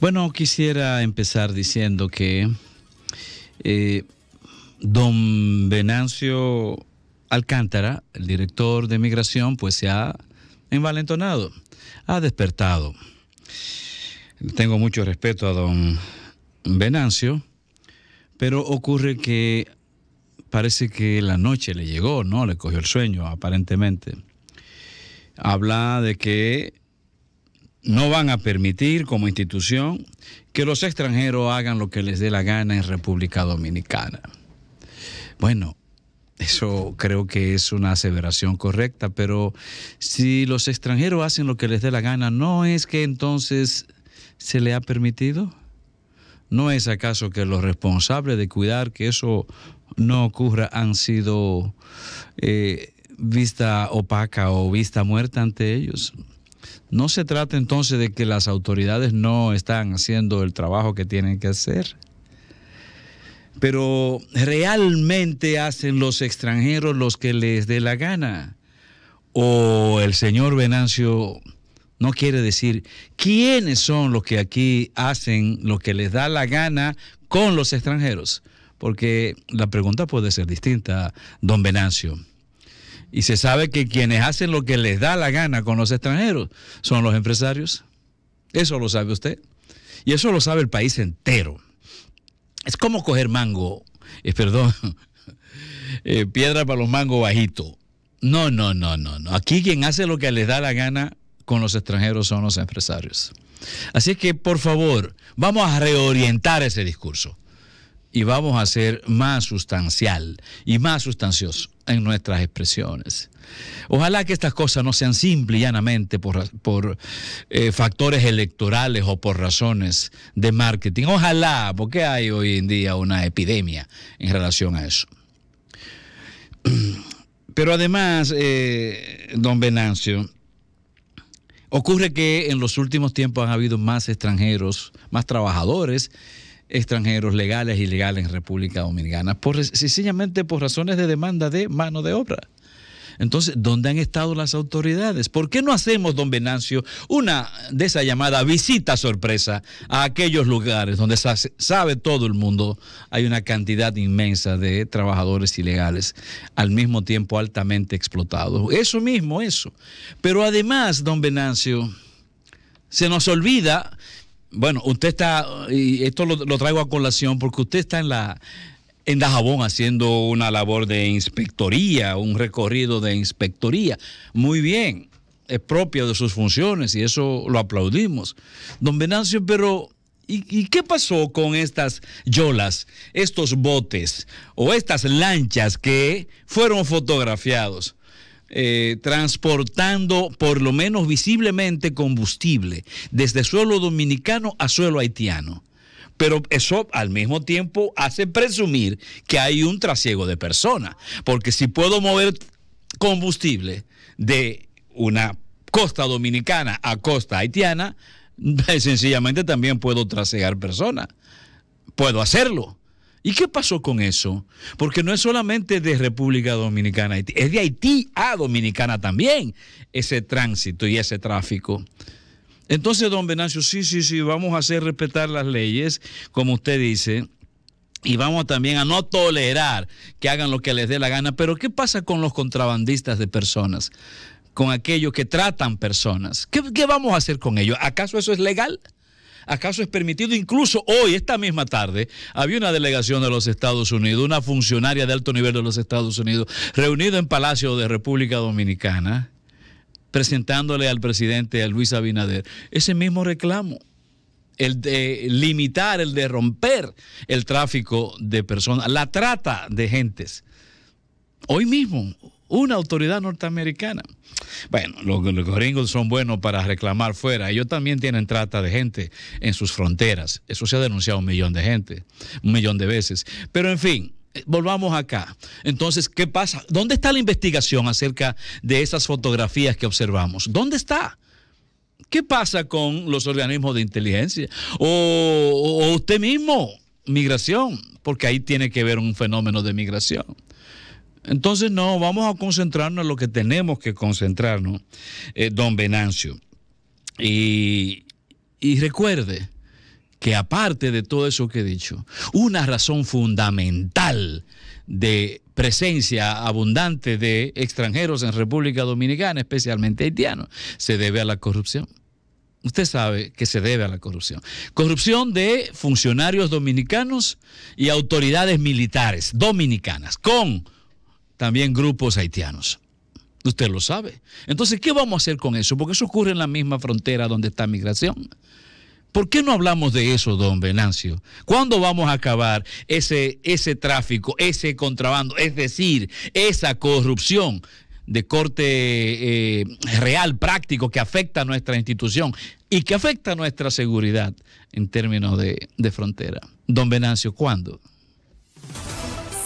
Bueno, quisiera empezar diciendo que eh, don Venancio Alcántara, el director de migración, pues se ha envalentonado, ha despertado. Tengo mucho respeto a don Venancio, pero ocurre que parece que la noche le llegó, ¿no? Le cogió el sueño, aparentemente. Habla de que no van a permitir como institución que los extranjeros hagan lo que les dé la gana en República Dominicana. Bueno, eso creo que es una aseveración correcta, pero si los extranjeros hacen lo que les dé la gana, ¿no es que entonces se le ha permitido? ¿No es acaso que los responsables de cuidar que eso no ocurra han sido eh, vista opaca o vista muerta ante ellos? No se trata entonces de que las autoridades no están haciendo el trabajo que tienen que hacer. Pero realmente hacen los extranjeros los que les dé la gana. O el señor Venancio no quiere decir quiénes son los que aquí hacen lo que les da la gana con los extranjeros. Porque la pregunta puede ser distinta, don Venancio. Y se sabe que quienes hacen lo que les da la gana con los extranjeros son los empresarios. Eso lo sabe usted. Y eso lo sabe el país entero. Es como coger mango, eh, perdón, eh, piedra para los mangos bajito. No, no, no, no, no. Aquí quien hace lo que les da la gana con los extranjeros son los empresarios. Así que, por favor, vamos a reorientar ese discurso y vamos a ser más sustancial y más sustancioso en nuestras expresiones. Ojalá que estas cosas no sean simple y llanamente por, eh, factores electorales o por razones de marketing. Ojalá, porque hay hoy en día una epidemia en relación a eso. Pero además, eh, don Venancio, ocurre que en los últimos tiempos han habido más extranjeros, más trabajadores extranjeros legales y ilegales en República Dominicana, por, sencillamente por razones de demanda de mano de obra. Entonces, ¿dónde han estado las autoridades? ¿Por qué no hacemos, don Venancio, una de esa llamada visita sorpresa a aquellos lugares donde sabe todo el mundo hay una cantidad inmensa de trabajadores ilegales, al mismo tiempo altamente explotados? Eso mismo, eso. Pero además, don Venancio, se nos olvida bueno, usted está, y esto lo, traigo a colación porque usted está en la en Dajabón haciendo una labor de inspectoría, un recorrido de inspectoría. Muy bien, es propio de sus funciones y eso lo aplaudimos. Don Venancio, pero y qué pasó con estas yolas, estos botes o estas lanchas que fueron fotografiados? Eh, transportando por lo menos visiblemente combustible desde suelo dominicano a suelo haitiano. Pero eso al mismo tiempo hace presumir que hay un trasiego de personas, porque si puedo mover combustible de una costa dominicana a costa haitiana, sencillamente también puedo trasegar personas. Puedo hacerlo. ¿Y qué pasó con eso? Porque no es solamente de República Dominicana es de Haití a Dominicana también ese tránsito y ese tráfico. Entonces, don Venancio, sí, sí, sí, vamos a hacer respetar las leyes, como usted dice, y vamos también a no tolerar que hagan lo que les dé la gana. Pero, ¿qué pasa con los contrabandistas de personas? Con aquellos que tratan personas. qué vamos a hacer con ellos? ¿Acaso eso es legal? ¿Acaso es permitido? Incluso hoy, esta misma tarde, había una delegación de los Estados Unidos, una funcionaria de alto nivel de los Estados Unidos, reunida en Palacio de República Dominicana, presentándole al presidente Luis Abinader ese mismo reclamo el de limitar, el de romper el tráfico de personas, la trata de gentes. Hoy mismo, una autoridad norteamericana. Bueno, los, gringos son buenos para reclamar fuera. Ellos también tienen trata de gente en sus fronteras. Eso se ha denunciado un millón de gente, un millón de veces. Pero en fin. Eh, volvamos acá. Entonces, ¿qué pasa? ¿Dónde está la investigación acerca de esas fotografías que observamos? ¿Dónde está? ¿Qué pasa con los organismos de inteligencia? o usted mismo, migración, porque ahí tiene que ver un fenómeno de migración. Entonces, no, vamos a concentrarnos en lo que tenemos que concentrarnos, eh, don Venancio. Y, y recuerde que aparte de todo eso que he dicho, una razón fundamental de presencia abundante de extranjeros en República Dominicana, especialmente haitianos, se debe a la corrupción. Usted sabe que se debe a la corrupción. Corrupción de funcionarios dominicanos y autoridades militares dominicanas con también grupos haitianos. Usted lo sabe. Entonces, ¿qué vamos a hacer con eso? Porque eso ocurre en la misma frontera donde está migración. ¿Por qué no hablamos de eso, don Venancio? ¿Cuándo vamos a acabar ese, ese tráfico, ese contrabando, es decir, esa corrupción de corte eh, real, práctico, que afecta a nuestra institución y que afecta a nuestra seguridad en términos de, de frontera? Don Venancio, ¿cuándo?